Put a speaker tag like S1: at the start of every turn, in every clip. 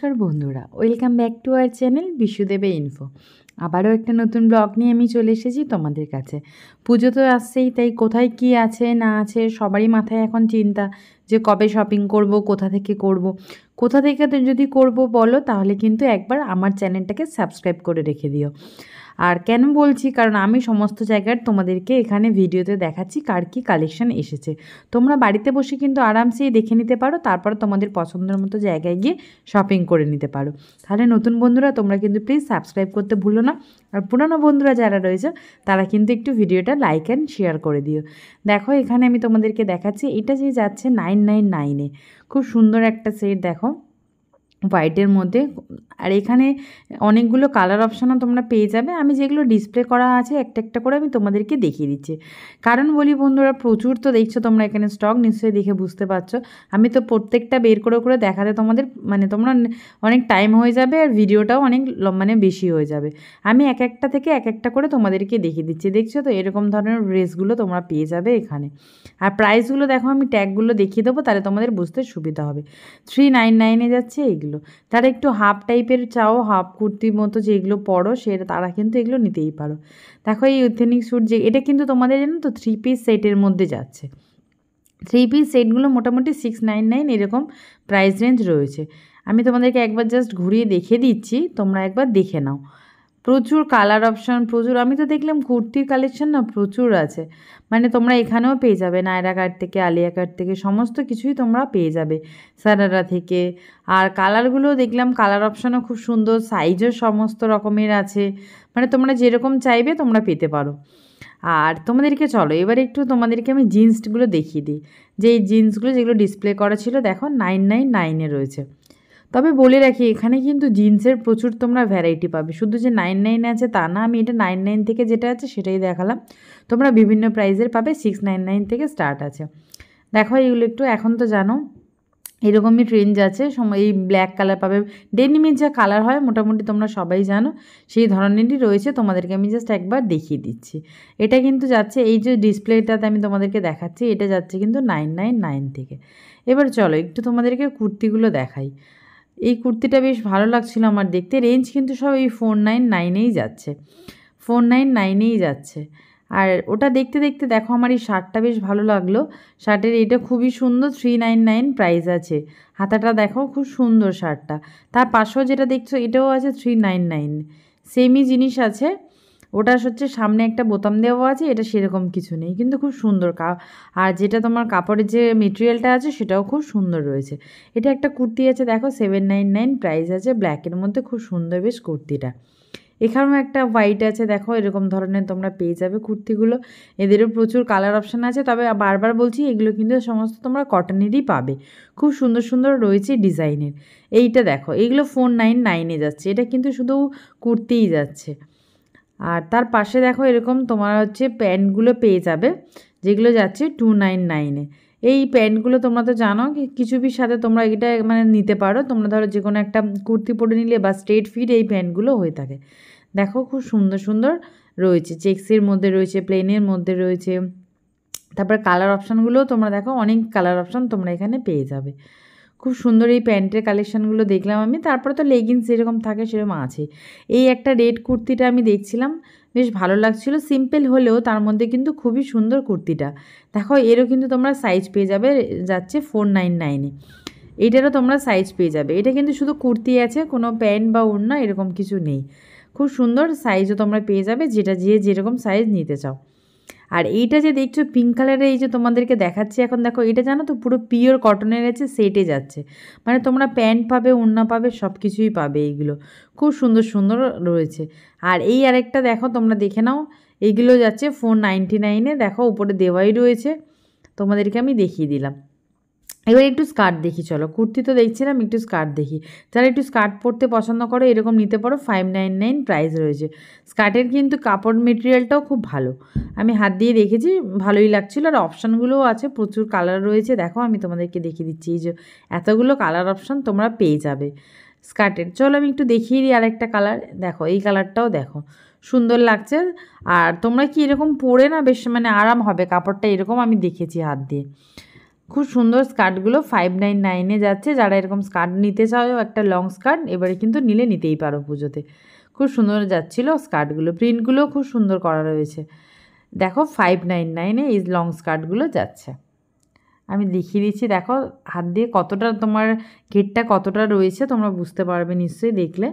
S1: নমস্কার বন্ধুরা welcome back to our channel বিশ্বদেবে ইনফো আবারও একটা নতুন ব্লগ নিয়ে আমি চলে এসেছি তোমাদের কাছে পুজো তো আসছেই তাই কোথায় কি আছে না আছে সবারই মাথায় এখন চিন্তা যে কবে শপিং করব কোথা থেকে করব। কোথা থেকে যদি করব বলো তাহলে কিন্তু একবার আমার চ্যানেলটাকে সাবস্ক্রাইব করে রেখে দিও আর কেন বলছি কারণ আমি সমস্ত জায়গার তোমাদেরকে এখানে ভিডিওতে দেখাচ্ছি কার কী কালেকশান এসেছে তোমরা বাড়িতে বসে কিন্তু আরামসেই দেখে নিতে পারো তারপর তোমাদের পছন্দের মতো জায়গায় গিয়ে শপিং করে নিতে পারো তাহলে নতুন বন্ধুরা তোমরা কিন্তু প্লিজ সাবস্ক্রাইব করতে ভুলো না আর পুরনো বন্ধুরা যারা রয়েছে তারা কিন্তু একটু ভিডিওটা লাইক অ্যান্ড শেয়ার করে দিও দেখো এখানে আমি তোমাদেরকে দেখাচ্ছি এটা যে যাচ্ছে নাইন নাইন নাইনে খুব সুন্দর একটা সেট দেখো হোয়াইটের মধ্যে আর এখানে অনেকগুলো কালার অপশানও তোমরা পেয়ে যাবে আমি যেগুলো ডিসপ্লে করা আছে একটা একটা করে আমি তোমাদেরকে দেখিয়ে দিচ্ছি কারণ বলি বন্ধুরা প্রচুর তো দেখছো তোমরা এখানে স্টক নিশ্চয়ই দেখে বুঝতে পারছো আমি তো প্রত্যেকটা বের করে করে দেখাতে তোমাদের মানে তোমরা অনেক টাইম হয়ে যাবে আর ভিডিওটাও অনেক মানে বেশি হয়ে যাবে আমি এক একটা থেকে এক একটা করে তোমাদেরকে দেখিয়ে দিচ্ছি দেখছো তো এরকম ধরনের ড্রেসগুলো তোমরা পেয়ে যাবে এখানে আর প্রাইসগুলো দেখো আমি ট্যাগগুলো দেখিয়ে দেবো তাহলে তোমাদের বুঝতে সুবিধা হবে থ্রি নাইন নাইনে যাচ্ছে এইগুলো এগুলো তারা একটু হাফ টাইপের চাও হাফ কুর্তির মতো যেগুলো পরো সে তারা কিন্তু এগুলো নিতেই পারো দেখো এই ইথেনিক স্যুট যে এটা কিন্তু তোমাদের জানো তো থ্রি পিস সেটের মধ্যে যাচ্ছে থ্রি পিস সেটগুলো মোটামুটি সিক্স নাইন নাইন এরকম প্রাইস রেঞ্জ রয়েছে আমি তোমাদেরকে একবার জাস্ট ঘুরিয়ে দেখিয়ে দিচ্ছি তোমরা একবার দেখে নাও প্রচুর কালার অপশান প্রচুর আমি তো দেখলাম কুর্তির কালেকশান না প্রচুর আছে মানে তোমরা এখানেও পেয়ে যাবে নায়রা কাট থেকে আলিয়া কার্ড থেকে সমস্ত কিছুই তোমরা পেয়ে যাবে সারারা থেকে আর কালারগুলো দেখলাম কালার অপশানও খুব সুন্দর সাইজও সমস্ত রকমের আছে মানে তোমরা যেরকম চাইবে তোমরা পেতে পারো আর তোমাদেরকে চলো এবার একটু তোমাদেরকে আমি জিন্সগুলো দেখিয়ে দিই যে এই জিন্সগুলো যেগুলো ডিসপ্লে করা ছিল দেখো নাইন নাইন নাইনে রয়েছে তবে বলে রাখি এখানে কিন্তু জিন্সের প্রচুর তোমরা ভ্যারাইটি পাবে শুধু যে নাইন নাইন আছে তা না আমি এটা নাইন নাইন থেকে যেটা আছে সেটাই দেখালাম তোমরা বিভিন্ন প্রাইজের পাবে সিক্স নাইন নাইন থেকে স্টার্ট আছে দেখো এইগুলো একটু এখন তো জানো এরকমই ট্রেন্ড আছে এই ব্ল্যাক কালার পাবে ডেনিমের যা কালার হয় মোটামুটি তোমরা সবাই জানো সেই ধরনেরই রয়েছে তোমাদেরকে আমি জাস্ট একবার দেখিয়ে দিচ্ছি এটা কিন্তু যাচ্ছে এই যে ডিসপ্লেটাতে আমি তোমাদেরকে দেখাচ্ছি এটা যাচ্ছে কিন্তু নাইন নাইন নাইন থেকে এবার চলো একটু তোমাদেরকে কুর্তিগুলো দেখাই এই কুর্তিটা বেশ ভালো লাগছিল আমার দেখতে রেঞ্জ কিন্তু সব এই ফোর নাইন নাইনেই যাচ্ছে ফোর নাইন নাইনেই যাচ্ছে আর ওটা দেখতে দেখতে দেখো আমার এই শার্টটা বেশ ভালো লাগলো শার্টের এটা খুবই সুন্দর থ্রি নাইন নাইন প্রাইস আছে হাতাটা দেখো খুব সুন্দর শার্টটা তার পাশেও যেটা দেখছো এটাও আছে থ্রি নাইন নাইন সেমই জিনিস আছে ওটা হচ্ছে সামনে একটা বোতাম দেওয়া আছে এটা সেরকম কিছু নেই কিন্তু খুব সুন্দর কা আর যেটা তোমার কাপড়ের যে মেটেরিয়ালটা আছে সেটাও খুব সুন্দর রয়েছে এটা একটা কুর্তি আছে দেখো সেভেন নাইন নাইন প্রাইস আছে ব্ল্যাকের মধ্যে খুব সুন্দর বেশ কুর্তিটা এখানেও একটা হোয়াইট আছে দেখো এরকম ধরনের তোমরা পেয়ে যাবে কুর্তিগুলো এদেরও প্রচুর কালার অপশান আছে তবে বারবার বলছি এগুলো কিন্তু সমস্ত তোমরা কটনেরই পাবে খুব সুন্দর সুন্দর রয়েছে ডিজাইনের এইটা দেখো এইগুলো ফোর নাইন নাইনে যাচ্ছে এটা কিন্তু শুধু কুর্তিই যাচ্ছে আর তার পাশে দেখো এরকম তোমার হচ্ছে প্যান্টগুলো পেয়ে যাবে যেগুলো যাচ্ছে টু নাইন নাইনে এই প্যান্টগুলো তোমরা তো জানো কিছু পিস সাথে তোমরা এটা মানে নিতে পারো তোমরা ধরো যে কোনো একটা কুর্তি পরে নিলে বা স্ট্রেট ফিট এই প্যান্টগুলো হয়ে থাকে দেখো খুব সুন্দর সুন্দর রয়েছে চেক্সের মধ্যে রয়েছে প্লেনের মধ্যে রয়েছে তারপরে কালার অপশানগুলো তোমরা দেখো অনেক কালার অপশান তোমরা এখানে পেয়ে যাবে খুব সুন্দর এই প্যান্টের কালেকশানগুলো দেখলাম আমি তারপরে তো লেগিংস যেরকম থাকে সেরকম আছে এই একটা রেড কুর্তিটা আমি দেখছিলাম বেশ ভালো লাগছিল সিম্পল হলেও তার মধ্যে কিন্তু খুবই সুন্দর কুর্তিটা দেখো এরও কিন্তু তোমরা সাইজ পেয়ে যাবে যাচ্ছে ফোর নাইন নাইনে এটারও তোমরা সাইজ পেয়ে যাবে এটা কিন্তু শুধু কুর্তি আছে কোনো প্যান্ট বা ওড়না এরকম কিছু নেই খুব সুন্দর সাইজও তোমরা পেয়ে যাবে যেটা যে যেরকম সাইজ নিতে চাও আর এইটা যে দেখছো পিঙ্ক কালারের এই যে তোমাদেরকে দেখাচ্ছি এখন দেখো এটা জানো তো পুরো পিওর কটনের আছে সেটে যাচ্ছে মানে তোমরা প্যান্ট পাবে ওড়না পাবে সব কিছুই পাবে এইগুলো খুব সুন্দর সুন্দর রয়েছে আর এই আরেকটা দেখো তোমরা দেখে নাও এইগুলো যাচ্ছে ফোর নাইনটি নাইনে দেখো উপরে দেওয়াই রয়েছে তোমাদেরকে আমি দেখিয়ে দিলাম এবার একটু স্কার্ট দেখি চলো কুর্তি তো দেখছিলাম একটু স্কার্ট দেখি যারা একটু স্কার্ট পরতে পছন্দ করো এরকম নিতে পারো ফাইভ নাইন নাইন প্রাইস রয়েছে স্কার্টের কিন্তু কাপড় মেটেরিয়ালটাও খুব ভালো আমি হাত দিয়ে দেখেছি ভালোই লাগছিল আর অপশানগুলোও আছে প্রচুর কালার রয়েছে দেখো আমি তোমাদেরকে দেখিয়ে দিচ্ছি এই যে এতগুলো কালার অপশান তোমরা পেয়ে যাবে স্কার্টের চলো আমি একটু দেখিয়ে দিই আর একটা কালার দেখো এই কালারটাও দেখো সুন্দর লাগছে আর তোমরা কি এরকম পরে না বেশ মানে আরাম হবে কাপড়টা এরকম আমি দেখেছি হাত দিয়ে খুব সুন্দর স্কার্টগুলো ফাইভ নাইন নাইনে যাচ্ছে যারা এরকম স্কার্ট নিতে চাও একটা লং স্কার্ট এবারে কিন্তু নিলে নিতেই পারো পুজোতে খুব সুন্দর যাচ্ছিলো স্কার্টগুলো প্রিন্টগুলো খুব সুন্দর করা রয়েছে দেখো ফাইভ নাইন নাইনে এই লং স্কার্টগুলো যাচ্ছে আমি দেখিয়ে দিচ্ছি দেখো হাত দিয়ে কতটা তোমার গেটটা কতটা রয়েছে তোমরা বুঝতে পারবে নিশ্চয়ই দেখলে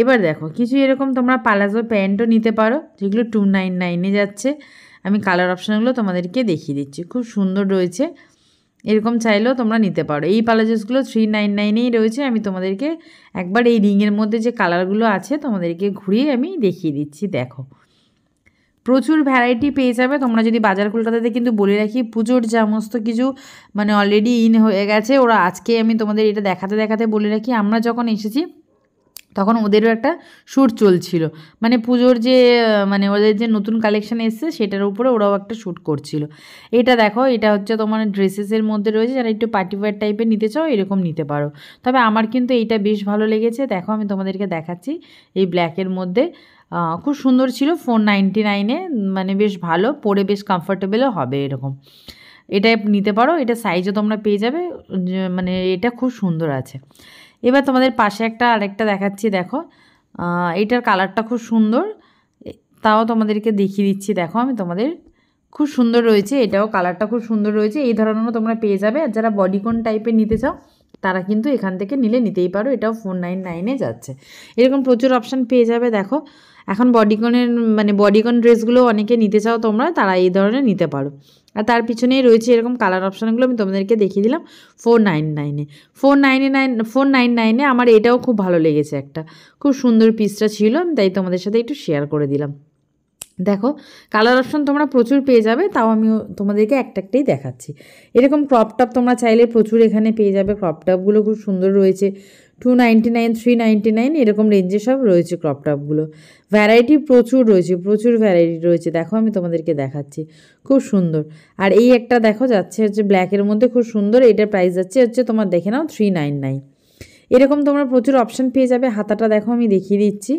S1: এবার দেখো কিছু এরকম তোমরা পালাজো প্যান্টও নিতে পারো যেগুলো টু নাইন নাইনে যাচ্ছে আমি কালার অপশানগুলো তোমাদেরকে দেখিয়ে দিচ্ছি খুব সুন্দর রয়েছে এরকম চাইলেও তোমরা নিতে পারো এই পালাজোসগুলো থ্রি নাইন নাইনেই রয়েছে আমি তোমাদেরকে একবার এই রিংয়ের মধ্যে যে কালারগুলো আছে তোমাদেরকে ঘুরিয়ে আমি দেখিয়ে দিচ্ছি দেখো প্রচুর ভ্যারাইটি পেয়ে যাবে তোমরা যদি বাজার কলকাতাতে কিন্তু বলে রাখি পুজোর সমস্ত কিছু মানে অলরেডি ইন হয়ে গেছে ওরা আজকে আমি তোমাদের এটা দেখাতে দেখাতে বলে রাখি আমরা যখন এসেছি তখন ওদেরও একটা শ্যুট চলছিল মানে পুজোর যে মানে ওদের যে নতুন কালেকশান এসছে সেটার উপরে ওরাও একটা শ্যুট করছিল এটা দেখো এটা হচ্ছে তোমার ড্রেসেসের মধ্যে রয়েছে যারা একটু পার্টিওয়ার টাইপের নিতে চাও এরকম নিতে পারো তবে আমার কিন্তু এইটা বেশ ভালো লেগেছে দেখো আমি তোমাদেরকে দেখাচ্ছি এই ব্ল্যাকের মধ্যে খুব সুন্দর ছিল ফোর নাইনটি নাইনে মানে বেশ ভালো পরে বেশ কমফর্টেবলও হবে এরকম এটা নিতে পারো এটা সাইজও তোমরা পেয়ে যাবে মানে এটা খুব সুন্দর আছে এবার তোমাদের পাশে একটা আরেকটা দেখাচ্ছি দেখো এটার কালারটা খুব সুন্দর তাও তোমাদেরকে দেখিয়ে দিচ্ছি দেখো আমি তোমাদের খুব সুন্দর রয়েছে এটাও কালারটা খুব সুন্দর রয়েছে এই ধরনেরও তোমরা পেয়ে যাবে আর যারা বডিকন টাইপের নিতে চাও তারা কিন্তু এখান থেকে নিলে নিতেই পারো এটাও ফোর নাইন নাইনে যাচ্ছে এরকম প্রচুর অপশান পেয়ে যাবে দেখো এখন বডিকনের মানে বডিকন ড্রেসগুলো অনেকে নিতে চাও তোমরা তারা এই ধরনের নিতে পারো আর তার পিছনেই রয়েছে এরকম কালার অপশানগুলো আমি তোমাদেরকে দেখিয়ে দিলাম ফোর নাইন নাইনে ফোর নাইনে নাইন ফোর নাইন নাইনে আমার এটাও খুব ভালো লেগেছে একটা খুব সুন্দর পিসটা ছিল তাই তোমাদের সাথে একটু শেয়ার করে দিলাম দেখো কালার অপশন তোমরা প্রচুর পেয়ে যাবে তাও আমি তোমাদেরকে একটা একটাই দেখাচ্ছি এরকম ক্রপ টপ তোমরা চাইলে প্রচুর এখানে পেয়ে যাবে ক্রপ টপগুলো খুব সুন্দর রয়েছে two ninety nine three nine এরকম রেঞ্জে সব রয়েছে ক্রপ টপগুলো ভ্যারাইটি প্রচুর রয়েছে প্রচুর ভ্যারাইটি রয়েছে দেখো আমি তোমাদেরকে দেখাচ্ছি খুব সুন্দর আর এই একটা দেখো যাচ্ছে হচ্ছে ব্ল্যাকের মধ্যে খুব সুন্দর এটার প্রাইস যাচ্ছে হচ্ছে তোমার দেখে নাও থ্রি নাইন নাইন এরকম তোমরা প্রচুর অপশান পেয়ে যাবে হাতাটা দেখো আমি দেখিয়ে দিচ্ছি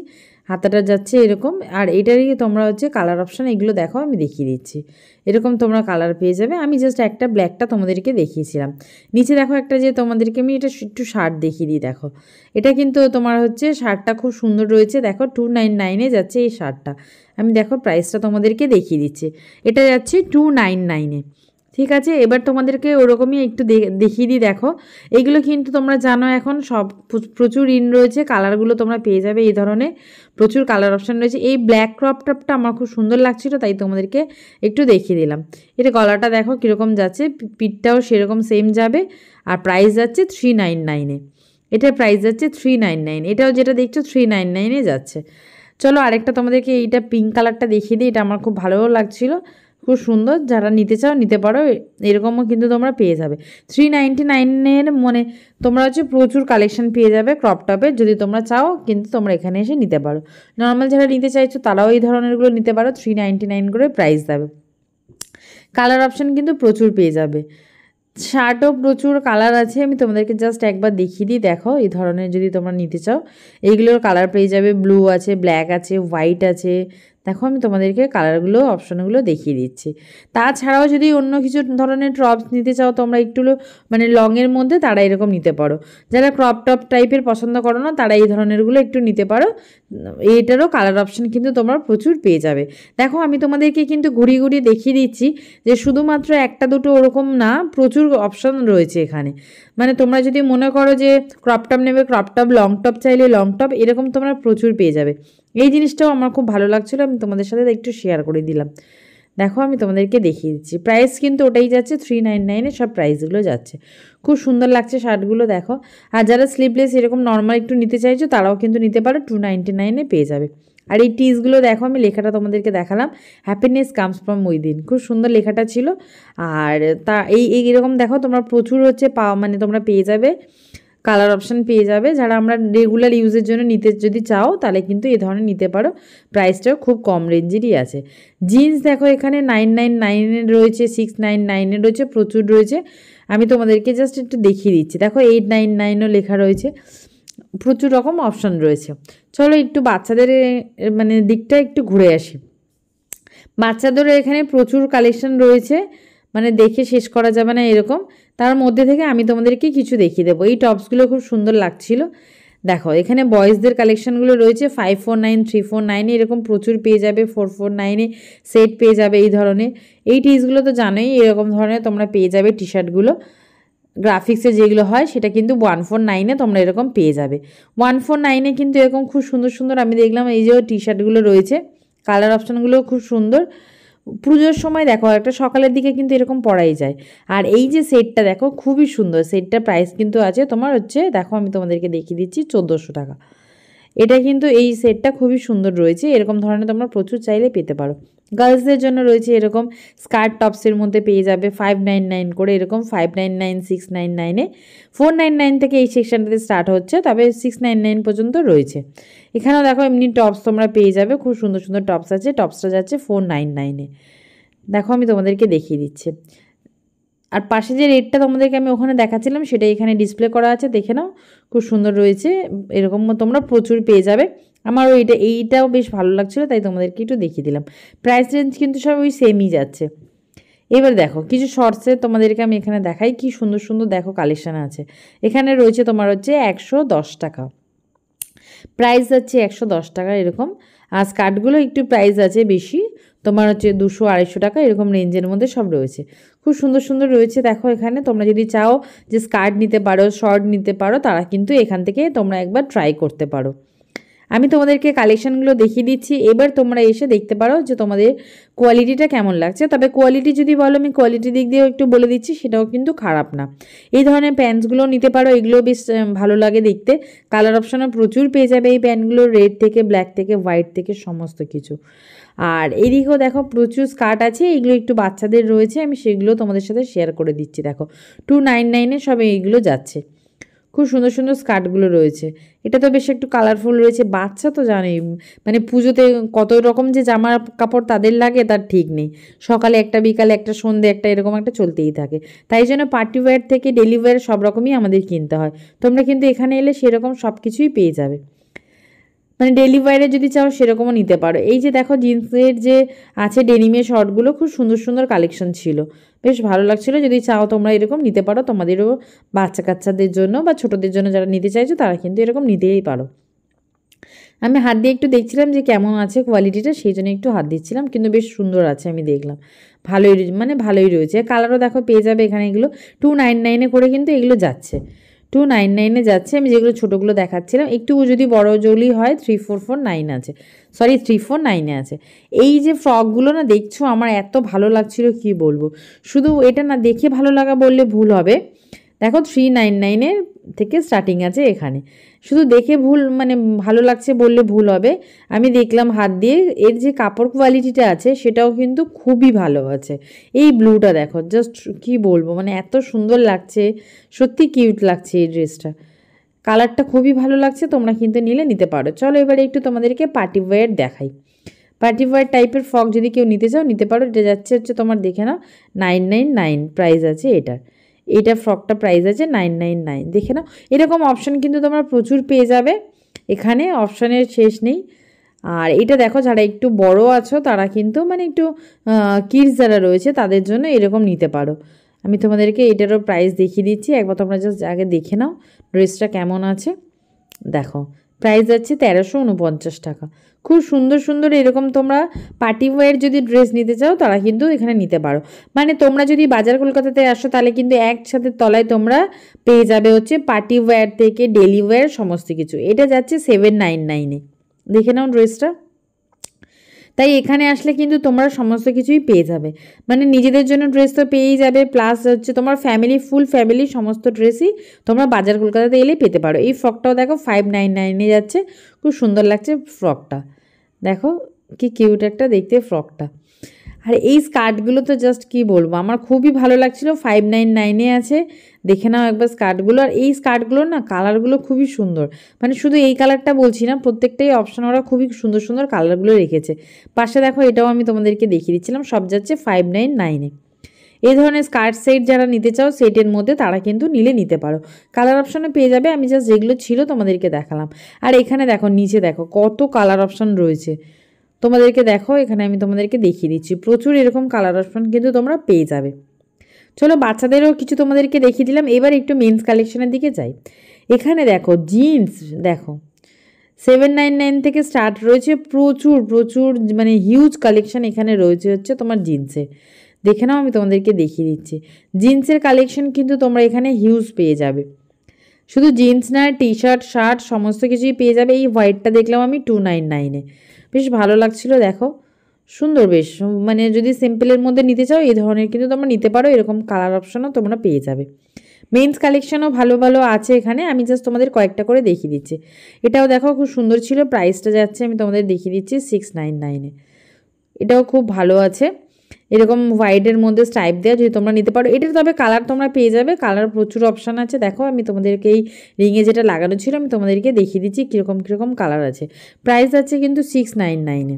S1: হাতাটা যাচ্ছে এরকম আর এটারই তোমরা হচ্ছে কালার অপশান এগুলো দেখো আমি দেখিয়ে দিচ্ছি এরকম তোমরা কালার পেয়ে যাবে আমি জাস্ট একটা ব্ল্যাকটা তোমাদেরকে দেখিয়েছিলাম নিচে দেখো একটা যে তোমাদেরকে আমি এটা একটু শার্ট দেখিয়ে দিই দেখো এটা কিন্তু তোমার হচ্ছে শার্টটা খুব সুন্দর রয়েছে দেখো টু নাইন নাইনে যাচ্ছে এই শার্টটা আমি দেখো প্রাইসটা তোমাদেরকে দেখিয়ে দিচ্ছি এটা যাচ্ছে টু নাইন নাইনে ঠিক আছে এবার তোমাদেরকে ওরকমই একটু দেখিয়ে দিই দেখো এইগুলো কিন্তু তোমরা জানো এখন সব প্রচুর ইন রয়েছে কালারগুলো তোমরা পেয়ে যাবে এই ধরনের প্রচুর কালার অপশান রয়েছে এই ব্ল্যাক ক্রপ টপটা আমার খুব সুন্দর লাগছিল তাই তোমাদেরকে একটু দেখিয়ে দিলাম এটা গলাটা দেখো কীরকম যাচ্ছে পিঠটাও সেরকম সেম যাবে আর প্রাইস যাচ্ছে থ্রি নাইন নাইনে এটার প্রাইস যাচ্ছে থ্রি নাইন নাইন এটাও যেটা দেখছো থ্রি নাইন নাইনে যাচ্ছে চলো আরেকটা তোমাদেরকে এইটা পিঙ্ক কালারটা দেখিয়ে দিই এটা আমার খুব ভালোও লাগছিলো খুব সুন্দর যারা নিতে চাও নিতে পারো এরকমও কিন্তু তোমরা পেয়ে যাবে থ্রি নাইনটি নাইনের মানে তোমরা হচ্ছে প্রচুর কালেকশন পেয়ে যাবে ক্রপ টপের যদি তোমরা চাও কিন্তু তোমরা এখানে এসে নিতে পারো নর্মাল যারা নিতে চাইছো তারাও এই ধরনেরগুলো নিতে পারো থ্রি নাইনটি নাইন করে প্রাইস দেবে কালার অপশান কিন্তু প্রচুর পেয়ে যাবে শার্টও প্রচুর কালার আছে আমি তোমাদেরকে জাস্ট একবার দেখিয়ে দিই দেখো এই ধরনের যদি তোমরা নিতে চাও এইগুলোর কালার পেয়ে যাবে ব্লু আছে ব্ল্যাক আছে হোয়াইট আছে দেখো আমি তোমাদেরকে কালারগুলো অপশানগুলো দেখিয়ে দিচ্ছি তাছাড়াও যদি অন্য কিছু ধরনের ট্রপস নিতে চাও তোমরা একটু মানে লংয়ের মধ্যে তারা এরকম নিতে পারো যারা ক্রপ টপ টাইপের পছন্দ করো না তারা এই ধরনেরগুলো একটু নিতে পারো এটারও কালার অপশান কিন্তু তোমরা প্রচুর পেয়ে যাবে দেখো আমি তোমাদেরকে কিন্তু ঘুরিয়ে ঘুরিয়ে দেখিয়ে দিচ্ছি যে শুধুমাত্র একটা দুটো ওরকম না প্রচুর অপশান রয়েছে এখানে মানে তোমরা যদি মনে করো যে ক্রপ টপ নেবে ক্রপ টপ লং টপ চাইলে লং টপ এরকম তোমরা প্রচুর পেয়ে যাবে এই জিনিসটাও আমার খুব ভালো লাগছিলো আমি তোমাদের সাথে একটু শেয়ার করে দিলাম দেখো আমি তোমাদেরকে দেখিয়ে দিচ্ছি প্রাইস কিন্তু ওটাই যাচ্ছে থ্রি নাইন নাইনে সব প্রাইসগুলো যাচ্ছে খুব সুন্দর লাগছে শার্টগুলো দেখো আর যারা স্লিভলেস এরকম নর্মাল একটু নিতে চাইছো তারাও কিন্তু নিতে পারো টু নাইনটি নাইনে পেয়ে যাবে আর এই টিসগুলো দেখো আমি লেখাটা তোমাদেরকে দেখালাম হ্যাপিনেস কামস ফ্রম উইদিন খুব সুন্দর লেখাটা ছিল আর তা এই এইরকম দেখো তোমরা প্রচুর হচ্ছে পা মানে তোমরা পেয়ে যাবে কালার অপশান পেয়ে যাবে যারা আমরা রেগুলার ইউজের জন্য নিতে যদি চাও তাহলে কিন্তু এ ধরনের নিতে পারো প্রাইসটাও খুব কম রেঞ্জেরই আছে জিন্স দেখো এখানে নাইন নাইন নাইনের রয়েছে সিক্স নাইন নাইনের রয়েছে প্রচুর রয়েছে আমি তোমাদেরকে জাস্ট একটু দেখিয়ে দিচ্ছি দেখো এইট নাইন নাইনও লেখা রয়েছে প্রচুর রকম অপশান রয়েছে চলো একটু বাচ্চাদের মানে দিকটা একটু ঘুরে আসি বাচ্চাদেরও এখানে প্রচুর কালেকশন রয়েছে মানে দেখে শেষ করা যাবে না এরকম তার মধ্যে থেকে আমি তোমাদেরকে কিছু দেখিয়ে দেবো এই টপসগুলো খুব সুন্দর লাগছিল দেখো এখানে বয়েজদের কালেকশানগুলো রয়েছে five four nine three four নাইনে এরকম প্রচুর পেয়ে যাবে ফোর ফোর নাইনে সেট পেয়ে যাবে এই ধরনের এই টিসগুলো তো জানোই এরকম ধরনের তোমরা পেয়ে যাবে টি শার্টগুলো গ্রাফিক্সে যেগুলো হয় সেটা কিন্তু ওয়ান ফোর নাইনে তোমরা এরকম পেয়ে যাবে ওয়ান ফোর নাইনে কিন্তু এরকম খুব সুন্দর সুন্দর আমি দেখলাম এই যে টি শার্টগুলো রয়েছে কালার অপশানগুলো খুব সুন্দর পুজোর সময় দেখো একটা সকালের দিকে কিন্তু এরকম পড়াই যায় আর এই যে সেটটা দেখো খুবই সুন্দর সেটটার প্রাইস কিন্তু আছে তোমার হচ্ছে দেখো আমি তোমাদেরকে দেখিয়ে দিচ্ছি চোদ্দোশো টাকা এটা কিন্তু এই সেটটা খুবই সুন্দর রয়েছে এরকম ধরনের তোমরা প্রচুর চাইলে পেতে পারো গার্লসদের জন্য রয়েছে এরকম স্কার্ট টপসের মধ্যে পেয়ে যাবে ফাইভ নাইন নাইন করে এরকম five nine nine six nine নাইনে ফোর নাইন নাইন থেকে এই সেকশানটাতে স্টার্ট হচ্ছে তবে সিক্স নাইন নাইন পর্যন্ত রয়েছে এখানেও দেখো এমনি টপস তোমরা পেয়ে যাবে খুব সুন্দর সুন্দর টপস আছে টপসটা যাচ্ছে ফোর নাইন নাইনে দেখো আমি তোমাদেরকে দেখিয়ে দিচ্ছি আর পাশে যে রেটটা তোমাদেরকে আমি ওখানে দেখাচ্ছিলাম সেটা এখানে ডিসপ্লে করা আছে দেখে নাও খুব সুন্দর রয়েছে এরকম তোমরা প্রচুর পেয়ে যাবে আমারও ওইটা এইটাও বেশ ভালো লাগছিলো তাই তোমাদেরকে একটু দেখিয়ে দিলাম প্রাইস রেঞ্জ কিন্তু সব ওই সেমই যাচ্ছে এবার দেখো কিছু শর্টসে তোমাদেরকে আমি এখানে দেখাই কি সুন্দর সুন্দর দেখো কালেকশান আছে এখানে রয়েছে তোমার হচ্ছে একশো দশ টাকা প্রাইস যাচ্ছে একশো দশ টাকা এরকম আর স্কার্টগুলো একটু প্রাইস আছে বেশি তোমার হচ্ছে দুশো আড়াইশো টাকা এরকম রেঞ্জের মধ্যে সব রয়েছে খুব সুন্দর সুন্দর রয়েছে দেখো এখানে তোমরা যদি চাও যে স্কার্ট নিতে পারো শর্ট নিতে পারো তারা কিন্তু এখান থেকে তোমরা একবার ট্রাই করতে পারো আমি তোমাদেরকে কালেকশানগুলো দেখিয়ে দিচ্ছি এবার তোমরা এসে দেখতে পারো যে তোমাদের কোয়ালিটিটা কেমন লাগছে তবে কোয়ালিটি যদি বলো আমি কোয়ালিটি দিক দিয়েও একটু বলে দিচ্ছি সেটাও কিন্তু খারাপ না এই ধরনের প্যান্টসগুলো নিতে পারো এগুলো বেশ ভালো লাগে দেখতে কালার অপশানও প্রচুর পেয়ে যাবে এই প্যান্টগুলো রেড থেকে ব্ল্যাক থেকে হোয়াইট থেকে সমস্ত কিছু আর এদিকেও দেখো প্রচুর স্কার্ট আছে এগুলো একটু বাচ্চাদের রয়েছে আমি সেগুলো তোমাদের সাথে শেয়ার করে দিচ্ছি দেখো টু নাইন নাইনে সব এইগুলো যাচ্ছে খুব সুন্দর সুন্দর স্কার্টগুলো রয়েছে এটা তো বেশ একটু কালারফুল রয়েছে বাচ্চা তো জানি মানে পুজোতে কত রকম যে জামা কাপড় তাদের লাগে তার ঠিক নেই সকালে একটা বিকালে একটা সন্ধে একটা এরকম একটা চলতেই থাকে তাই জন্য পার্টি ওয়্যার থেকে ডেলিওয়্যার সব রকমই আমাদের কিনতে হয় তোমরা কিন্তু এখানে এলে সেরকম সব কিছুই পেয়ে যাবে মানে ডেলি ওয়ারে যদি চাও সেরকমও নিতে পারো এই যে দেখো জিন্সের যে আছে ডেনিমের শর্টগুলো খুব সুন্দর সুন্দর কালেকশন ছিল বেশ ভালো লাগছিলো যদি চাও তোমরা এরকম নিতে পারো তোমাদেরও বাচ্চা কাচ্চাদের জন্য বা ছোটোদের জন্য যারা নিতে চাইছো তারা কিন্তু এরকম নিতেই পারো আমি হাত দিয়ে একটু দেখছিলাম যে কেমন আছে কোয়ালিটিটা সেই জন্য একটু হাত দিচ্ছিলাম কিন্তু বেশ সুন্দর আছে আমি দেখলাম ভালোই মানে ভালোই রয়েছে কালারও দেখো পেয়ে যাবে এখানে এগুলো টু নাইন নাইনে করে কিন্তু এগুলো যাচ্ছে টু নাইন নাইনে যাচ্ছে আমি যেগুলো ছোটোগুলো দেখাচ্ছিলাম একটু যদি বড় জলি হয় থ্রি ফোর ফোর নাইন আছে সরি থ্রি ফোর নাইনে আছে এই যে ফ্রকগুলো না দেখছো আমার এত ভালো লাগছিল কি বলবো শুধু এটা না দেখে ভালো লাগা বললে ভুল হবে দেখো থ্রি নাইন নাইনের থেকে স্টার্টিং আছে এখানে শুধু দেখে ভুল মানে ভালো লাগছে বললে ভুল হবে আমি দেখলাম হাত দিয়ে এর যে কাপড় কোয়ালিটিটা আছে সেটাও কিন্তু খুবই ভালো আছে এই ব্লুটা দেখো জাস্ট কি বলবো মানে এত সুন্দর লাগছে সত্যি কিউট লাগছে এই ড্রেসটা কালারটা খুবই ভালো লাগছে তোমরা কিন্তু নিলে নিতে পারো চলো এবারে একটু তোমাদেরকে পার্টি ওয়ার দেখাই পার্টি ওয়ার টাইপের ফ্রক যদি কেউ নিতে চাও নিতে পারো এটা যাচ্ছে হচ্ছে তোমার দেখে নাও নাইন নাইন নাইন প্রাইস আছে এটার এটা ফ্রকটা প্রাইস আছে নাইন নাইন নাইন দেখে নাও এরকম অপশান কিন্তু তোমরা প্রচুর পেয়ে যাবে এখানে অপশানের শেষ নেই আর এটা দেখো যারা একটু বড় আছো তারা কিন্তু মানে একটু কিডস যারা রয়েছে তাদের জন্য এরকম নিতে পারো আমি তোমাদেরকে এটারও প্রাইস দেখিয়ে দিচ্ছি একবার তোমরা জাস্ট আগে দেখে নাও ড্রেসটা কেমন আছে দেখো প্রাইস যাচ্ছে তেরোশো উনপঞ্চাশ টাকা খুব সুন্দর সুন্দর এরকম তোমরা পার্টি ওয়্যার যদি ড্রেস নিতে চাও তারা কিন্তু এখানে নিতে পারো মানে তোমরা যদি বাজার কলকাতাতে আসো তাহলে কিন্তু একসাথে তলায় তোমরা পেয়ে যাবে হচ্ছে পার্টি ওয়্যার থেকে ডেলি ওয়্যার সমস্ত কিছু এটা যাচ্ছে সেভেন নাইন নাইনে দেখে নাও ড্রেসটা তাই এখানে আসলে কিন্তু তোমরা সমস্ত কিছুই পেয়ে যাবে মানে নিজেদের জন্য ড্রেস তো পেয়েই যাবে প্লাস হচ্ছে তোমার ফ্যামিলি ফুল ফ্যামিলি সমস্ত ড্রেসই তোমরা বাজার কলকাতাতে এলে পেতে পারো এই ফ্রকটাও দেখো ফাইভ নাইন নাইনে যাচ্ছে খুব সুন্দর লাগছে ফ্রকটা দেখো কি কিউট একটা দেখতে ফ্রকটা আর এই স্কার্টগুলো তো জাস্ট কি বলবো আমার খুবই ভালো লাগছিল ফাইভ নাইন নাইনে আছে দেখে নাও একবার স্কার্টগুলো আর এই স্কার্টগুলোর না কালারগুলো খুবই সুন্দর মানে শুধু এই কালারটা বলছি না প্রত্যেকটাই অপশান ওরা খুবই সুন্দর সুন্দর কালারগুলো রেখেছে পাশে দেখো এটাও আমি তোমাদেরকে দেখিয়ে দিচ্ছিলাম সব যাচ্ছে ফাইভ নাইন নাইনে এই ধরনের স্কার্ট সেট যারা নিতে চাও সেটের মধ্যে তারা কিন্তু নিলে নিতে পারো কালার অপশানে পেয়ে যাবে আমি জাস্ট যেগুলো ছিল তোমাদেরকে দেখালাম আর এখানে দেখো নিচে দেখো কত কালার অপশান রয়েছে তোমাদেরকে দেখো এখানে আমি তোমাদেরকে দেখিয়ে দিচ্ছি প্রচুর এরকম কালার অপশন কিন্তু তোমরা পেয়ে যাবে চলো বাচ্চাদেরও কিছু তোমাদেরকে দেখিয়ে দিলাম এবার একটু মেন্স কালেকশনের দিকে যাই এখানে দেখো জিন্স দেখো সেভেন নাইন নাইন থেকে স্টার্ট রয়েছে প্রচুর প্রচুর মানে হিউজ কালেকশন এখানে রয়েছে হচ্ছে তোমার জিন্সে দেখে নাও আমি তোমাদেরকে দেখিয়ে দিচ্ছি জিন্সের কালেকশন কিন্তু তোমরা এখানে হিউজ পেয়ে যাবে শুধু জিন্স না টি শার্ট শার্ট সমস্ত কিছুই পেয়ে যাবে এই হোয়াইটটা দেখলাম আমি টু নাইন নাইনে বেশ ভালো লাগছিল দেখো সুন্দর বেশ মানে যদি সিম্পলের মধ্যে নিতে চাও এই ধরনের কিন্তু তোমরা নিতে পারো এরকম কালার অপশানও তোমরা পেয়ে যাবে মেন্স কালেকশানও ভালো ভালো আছে এখানে আমি জাস্ট তোমাদের কয়েকটা করে দেখিয়ে দিচ্ছি এটাও দেখো খুব সুন্দর ছিল প্রাইসটা যাচ্ছে আমি তোমাদের দেখিয়ে দিচ্ছি সিক্স নাইন নাইনে এটাও খুব ভালো আছে এরকম হোয়াইটের মধ্যে স্টাইপ দেওয়া যদি তোমরা নিতে পারো এটার তবে কালার তোমরা পেয়ে যাবে কালার প্রচুর অপশান আছে দেখো আমি তোমাদেরকে এই রিঙে যেটা লাগানো ছিল আমি তোমাদেরকে দেখিয়ে দিচ্ছি কীরকম কীরকম কালার আছে প্রাইস আছে কিন্তু সিক্স নাইন নাইনে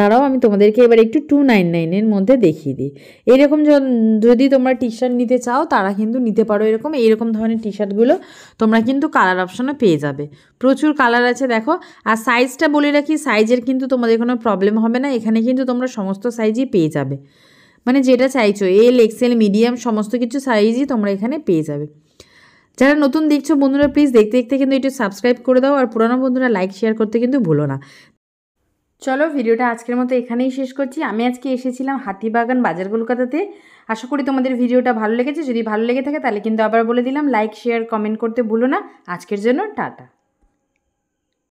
S1: দাঁড়াও আমি তোমাদেরকে এবার একটু টু নাইন নাইনের মধ্যে দেখিয়ে দিই এরকম যদি তোমরা টি শার্ট নিতে চাও তারা কিন্তু নিতে পারো এরকম এইরকম ধরনের টি শার্টগুলো তোমরা কিন্তু কালার অপশানও পেয়ে যাবে প্রচুর কালার আছে দেখো আর সাইজটা বলে রাখি সাইজের কিন্তু তোমাদের কোনো প্রবলেম হবে না এখানে কিন্তু তোমরা সমস্ত সাইজই পেয়ে যাবে মানে যেটা চাইছো এল এক্সেল মিডিয়াম সমস্ত কিছু সাইজই তোমরা এখানে পেয়ে যাবে যারা নতুন দেখছো বন্ধুরা প্লিজ দেখতে দেখতে কিন্তু একটু সাবস্ক্রাইব করে দাও আর পুরানো বন্ধুরা লাইক শেয়ার করতে কিন্তু ভুলো না চলো ভিডিওটা আজকের মতো এখানেই শেষ করছি আমি আজকে এসেছিলাম হাতিবাগান বাজার কলকাতাতে আশা করি তোমাদের ভিডিওটা ভালো লেগেছে যদি ভালো লেগে থাকে তাহলে কিন্তু আবার বলে দিলাম লাইক শেয়ার কমেন্ট করতে ভুলো না আজকের জন্য টাটা